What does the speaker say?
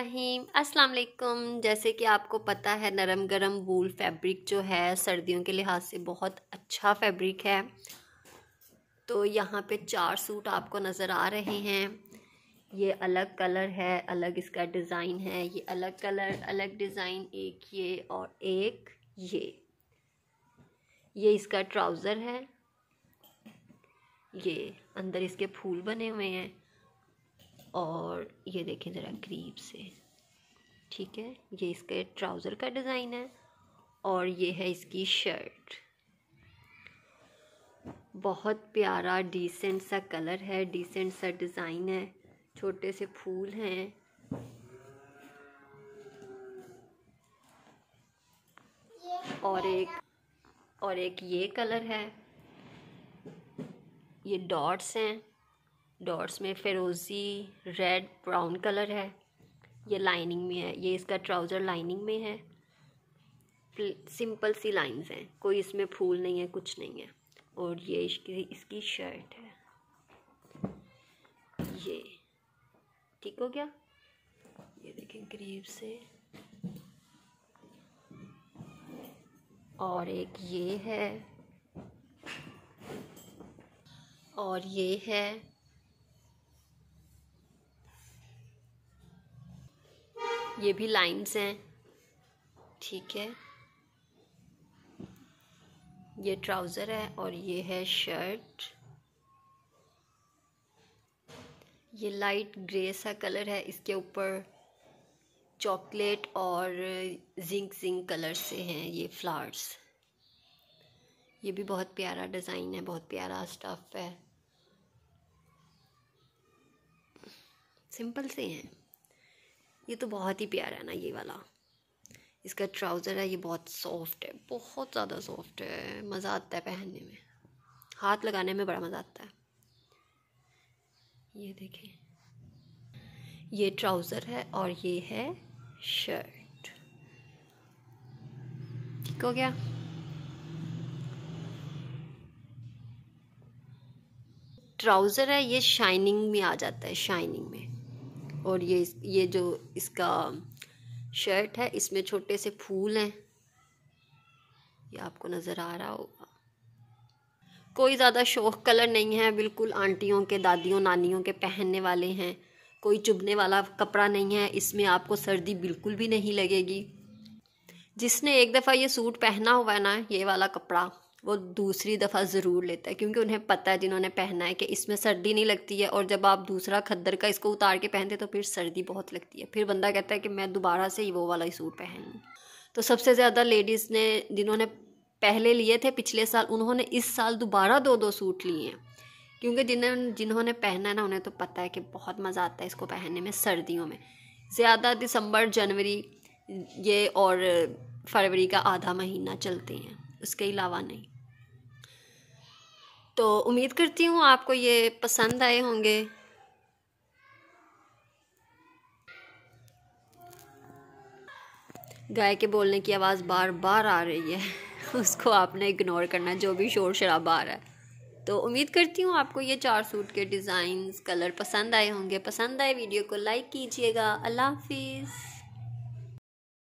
रहीम अस्सलाम वालेकुम जैसे कि आपको पता है नरम गरम वूल फैब्रिक जो है सर्दियों के लिहाज से बहुत अच्छा फैब्रिक है तो यहाँ पे चार सूट आपको नज़र आ रहे हैं ये अलग कलर है अलग इसका डिज़ाइन है ये अलग कलर अलग डिज़ाइन एक ये और एक ये ये इसका ट्राउज़र है ये अंदर इसके फूल बने हुए हैं और ये देखें ज़रा करीब से ठीक है ये इसके ट्राउज़र का डिज़ाइन है और ये है इसकी शर्ट बहुत प्यारा डिसेंट सा कलर है डिसेंट सा डिज़ाइन है छोटे से फूल हैं और एक और एक ये कलर है ये डॉट्स हैं डॉट्स में फिरोज़ी रेड ब्राउन कलर है ये लाइनिंग में है ये इसका ट्राउज़र लाइनिंग में है सिंपल सी लाइंस हैं कोई इसमें फूल नहीं है कुछ नहीं है और ये इसकी इसकी शर्ट है ये ठीक हो गया ये देखें करीब से और एक ये है और ये है ये भी लाइंस हैं ठीक है ये ट्राउज़र है और ये है शर्ट ये लाइट ग्रे सा कलर है इसके ऊपर चॉकलेट और जिंक जिंक कलर से हैं ये फ्लावर्स ये भी बहुत प्यारा डिज़ाइन है बहुत प्यारा स्टफ है सिंपल से हैं ये तो बहुत ही प्यारा है ना ये वाला इसका ट्राउज़र है ये बहुत सॉफ्ट है बहुत ज़्यादा सॉफ्ट है मज़ा आता है पहनने में हाथ लगाने में बड़ा मज़ा आता है ये देखें ये ट्राउज़र है और ये है शर्ट ठीक हो गया ट्राउज़र है ये शाइनिंग में आ जाता है शाइनिंग में और ये ये जो इसका शर्ट है इसमें छोटे से फूल हैं ये आपको नज़र आ रहा होगा कोई ज़्यादा शौक कलर नहीं है बिल्कुल आंटियों के दादियों नानियों के पहनने वाले हैं कोई चुभने वाला कपड़ा नहीं है इसमें आपको सर्दी बिल्कुल भी नहीं लगेगी जिसने एक दफ़ा ये सूट पहना हुआ है ना ये वाला कपड़ा वो दूसरी दफ़ा ज़रूर लेता है क्योंकि उन्हें पता है जिन्होंने पहना है कि इसमें सर्दी नहीं लगती है और जब आप दूसरा खद्दर का इसको उतार के पहनते तो फिर सर्दी बहुत लगती है फिर बंदा कहता है कि मैं दोबारा से ही वो वाला ही सूट पहन लूँ तो सबसे ज़्यादा लेडीज़ ने जिन्होंने पहले लिए थे पिछले साल उन्होंने इस साल दोबारा दो दो सूट लिए हैं क्योंकि जिन्हें जिन्होंने पहना है ना उन्हें तो पता है कि बहुत मज़ा आता है इसको पहनने में सर्दियों में ज़्यादा दिसंबर जनवरी ये और फरवरी का आधा महीना चलते हैं उसके अलावा नहीं तो उम्मीद करती हूँ आपको ये पसंद आए होंगे गाय के बोलने की आवाज़ बार बार आ रही है उसको आपने इग्नोर करना जो भी शोर शराबा आ रहा है तो उम्मीद करती हूँ आपको ये चार सूट के डिज़ाइंस कलर पसंद आए होंगे पसंद आए वीडियो को लाइक कीजिएगा अल्लाह हाफिज़